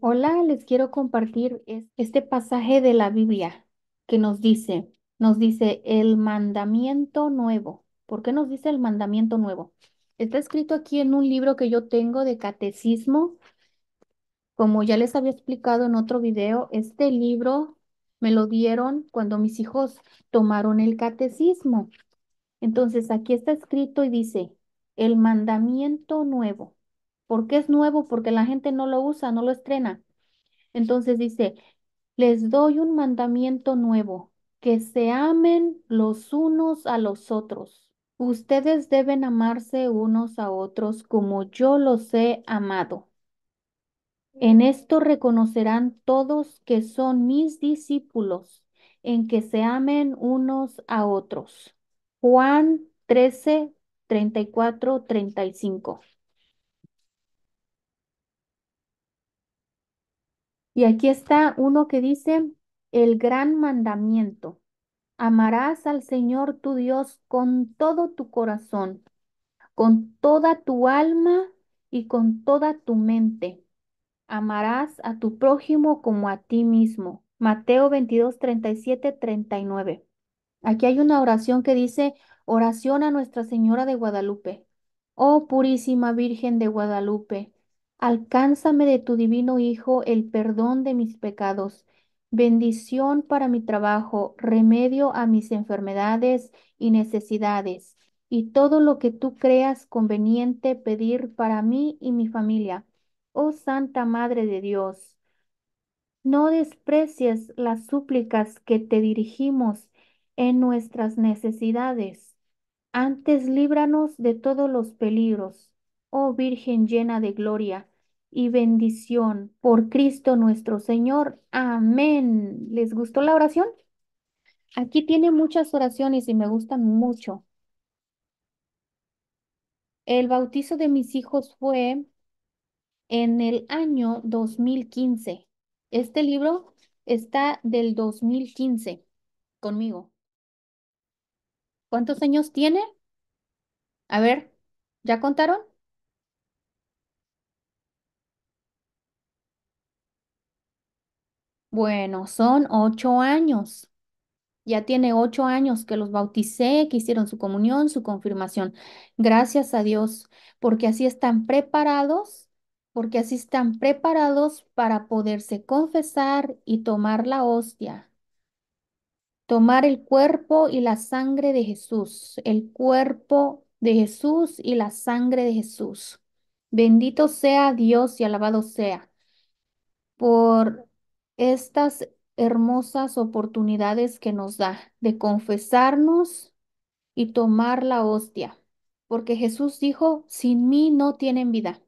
Hola, les quiero compartir este pasaje de la Biblia que nos dice, nos dice el mandamiento nuevo. ¿Por qué nos dice el mandamiento nuevo? Está escrito aquí en un libro que yo tengo de catecismo. Como ya les había explicado en otro video, este libro me lo dieron cuando mis hijos tomaron el catecismo. Entonces aquí está escrito y dice, el mandamiento nuevo porque es nuevo, porque la gente no lo usa, no lo estrena. Entonces dice, les doy un mandamiento nuevo, que se amen los unos a los otros. Ustedes deben amarse unos a otros como yo los he amado. En mm. esto reconocerán todos que son mis discípulos, en que se amen unos a otros. Juan 13, 34, 35. Y aquí está uno que dice, el gran mandamiento. Amarás al Señor tu Dios con todo tu corazón, con toda tu alma y con toda tu mente. Amarás a tu prójimo como a ti mismo. Mateo 22, 37, 39. Aquí hay una oración que dice, oración a Nuestra Señora de Guadalupe. Oh purísima Virgen de Guadalupe, Alcánzame de tu divino Hijo el perdón de mis pecados, bendición para mi trabajo, remedio a mis enfermedades y necesidades, y todo lo que tú creas conveniente pedir para mí y mi familia. Oh Santa Madre de Dios, no desprecies las súplicas que te dirigimos en nuestras necesidades. Antes líbranos de todos los peligros oh Virgen llena de gloria y bendición por Cristo nuestro Señor. Amén. ¿Les gustó la oración? Aquí tiene muchas oraciones y me gustan mucho. El bautizo de mis hijos fue en el año 2015. Este libro está del 2015 conmigo. ¿Cuántos años tiene? A ver, ¿ya contaron? Bueno, son ocho años. Ya tiene ocho años que los bauticé, que hicieron su comunión, su confirmación. Gracias a Dios, porque así están preparados, porque así están preparados para poderse confesar y tomar la hostia. Tomar el cuerpo y la sangre de Jesús, el cuerpo de Jesús y la sangre de Jesús. Bendito sea Dios y alabado sea por estas hermosas oportunidades que nos da de confesarnos y tomar la hostia, porque Jesús dijo, sin mí no tienen vida.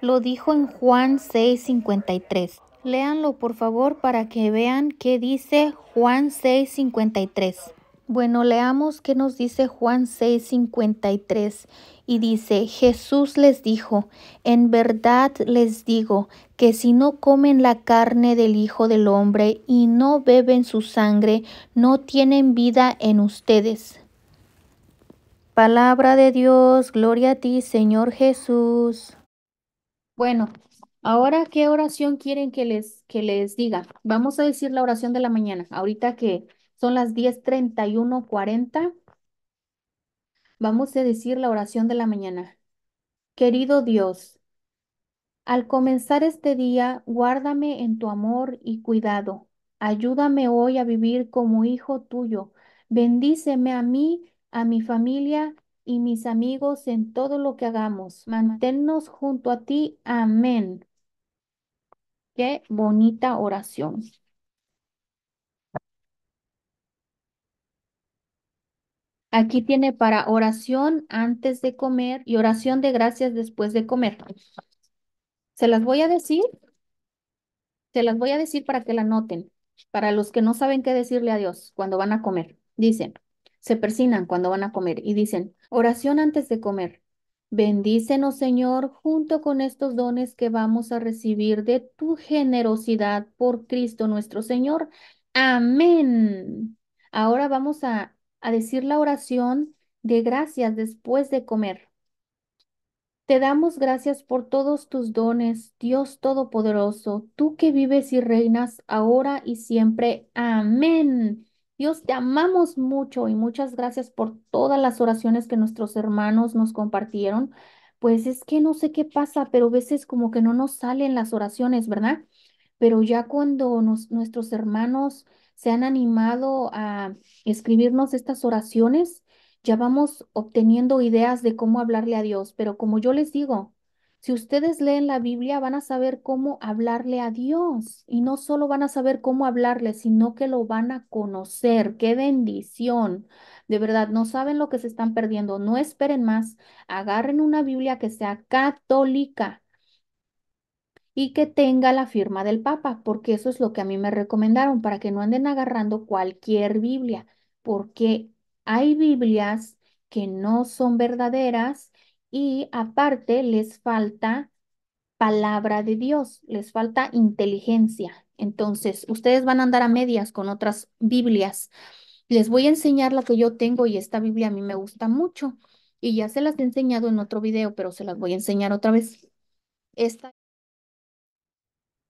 Lo dijo en Juan 6:53. Leanlo por favor para que vean qué dice Juan 6:53. Bueno, leamos qué nos dice Juan 6:53 y dice, Jesús les dijo, en verdad les digo que si no comen la carne del Hijo del Hombre y no beben su sangre, no tienen vida en ustedes. Palabra de Dios, gloria a ti, Señor Jesús. Bueno, ahora qué oración quieren que les que les diga? Vamos a decir la oración de la mañana, ahorita que son las 10:31:40. Vamos a decir la oración de la mañana. Querido Dios, al comenzar este día, guárdame en tu amor y cuidado. Ayúdame hoy a vivir como hijo tuyo. Bendíceme a mí, a mi familia y mis amigos en todo lo que hagamos. Manténnos junto a ti. Amén. Qué bonita oración. Aquí tiene para oración antes de comer y oración de gracias después de comer. Se las voy a decir. Se las voy a decir para que la noten. Para los que no saben qué decirle a Dios cuando van a comer. Dicen, se persinan cuando van a comer y dicen, oración antes de comer. Bendícenos, Señor, junto con estos dones que vamos a recibir de tu generosidad por Cristo nuestro Señor. Amén. Ahora vamos a a decir la oración de gracias después de comer. Te damos gracias por todos tus dones, Dios Todopoderoso, tú que vives y reinas ahora y siempre. Amén. Dios, te amamos mucho y muchas gracias por todas las oraciones que nuestros hermanos nos compartieron. Pues es que no sé qué pasa, pero a veces como que no nos salen las oraciones, ¿verdad? Pero ya cuando nuestros hermanos se han animado a escribirnos estas oraciones. Ya vamos obteniendo ideas de cómo hablarle a Dios, pero como yo les digo, si ustedes leen la Biblia van a saber cómo hablarle a Dios y no solo van a saber cómo hablarle, sino que lo van a conocer. ¡Qué bendición! De verdad, no saben lo que se están perdiendo. No esperen más. Agarren una Biblia que sea católica y que tenga la firma del Papa, porque eso es lo que a mí me recomendaron, para que no anden agarrando cualquier Biblia, porque hay Biblias que no son verdaderas y aparte les falta palabra de Dios, les falta inteligencia. Entonces, ustedes van a andar a medias con otras Biblias. Les voy a enseñar la que yo tengo y esta Biblia a mí me gusta mucho. Y ya se las he enseñado en otro video, pero se las voy a enseñar otra vez. Esta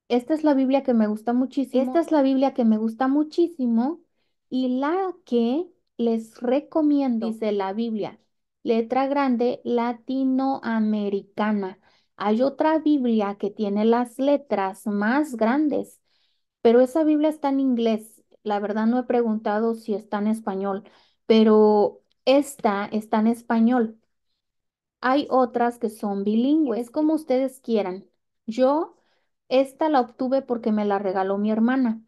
esta es la Biblia que me gusta muchísimo. Esta es la Biblia que me gusta muchísimo y la que les recomiendo, dice la Biblia, letra grande latinoamericana. Hay otra Biblia que tiene las letras más grandes, pero esa Biblia está en inglés. La verdad no he preguntado si está en español, pero esta está en español. Hay otras que son bilingües, como ustedes quieran. Yo esta la obtuve porque me la regaló mi hermana.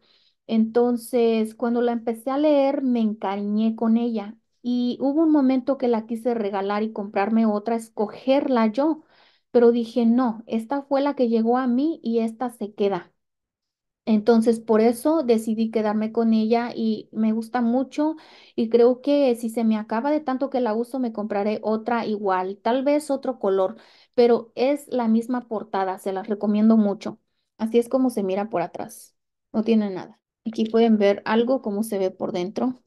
Entonces, cuando la empecé a leer, me encariñé con ella y hubo un momento que la quise regalar y comprarme otra, escogerla yo, pero dije, no, esta fue la que llegó a mí y esta se queda. Entonces, por eso decidí quedarme con ella y me gusta mucho y creo que si se me acaba de tanto que la uso, me compraré otra igual, tal vez otro color, pero es la misma portada, se las recomiendo mucho. Así es como se mira por atrás. No tiene nada. Aquí pueden ver algo como se ve por dentro.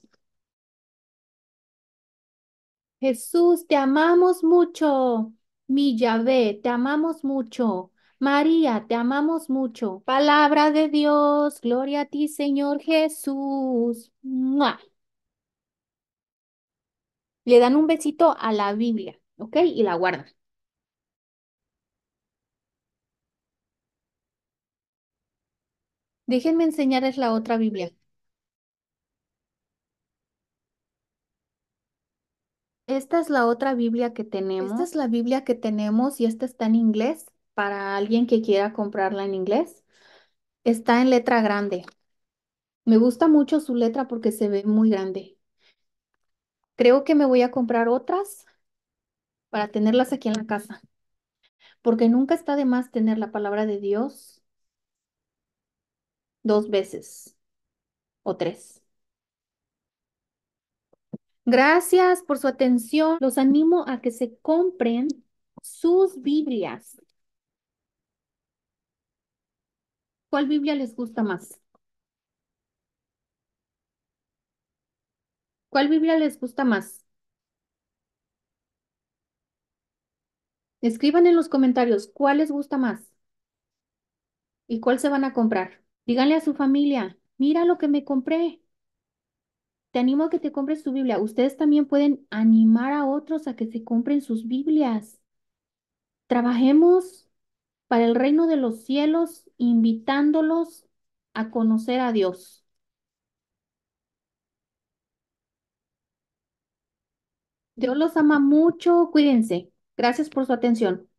Jesús, te amamos mucho. Mi Yahvé, te amamos mucho. María, te amamos mucho. Palabra de Dios, gloria a ti, Señor Jesús. Le dan un besito a la Biblia, ¿ok? Y la guardan. Déjenme enseñarles la otra Biblia. Esta es la otra Biblia que tenemos. Esta es la Biblia que tenemos y esta está en inglés para alguien que quiera comprarla en inglés. Está en letra grande. Me gusta mucho su letra porque se ve muy grande. Creo que me voy a comprar otras para tenerlas aquí en la casa, porque nunca está de más tener la palabra de Dios dos veces o tres. Gracias por su atención. Los animo a que se compren sus Biblias. ¿Cuál Biblia les gusta más? ¿Cuál Biblia les gusta más? Escriban en los comentarios cuál les gusta más y cuál se van a comprar. Díganle a su familia, mira lo que me compré. Te animo a que te compres tu Biblia. Ustedes también pueden animar a otros a que se compren sus Biblias. Trabajemos para el reino de los cielos, invitándolos a conocer a Dios. Dios los ama mucho. Cuídense. Gracias por su atención.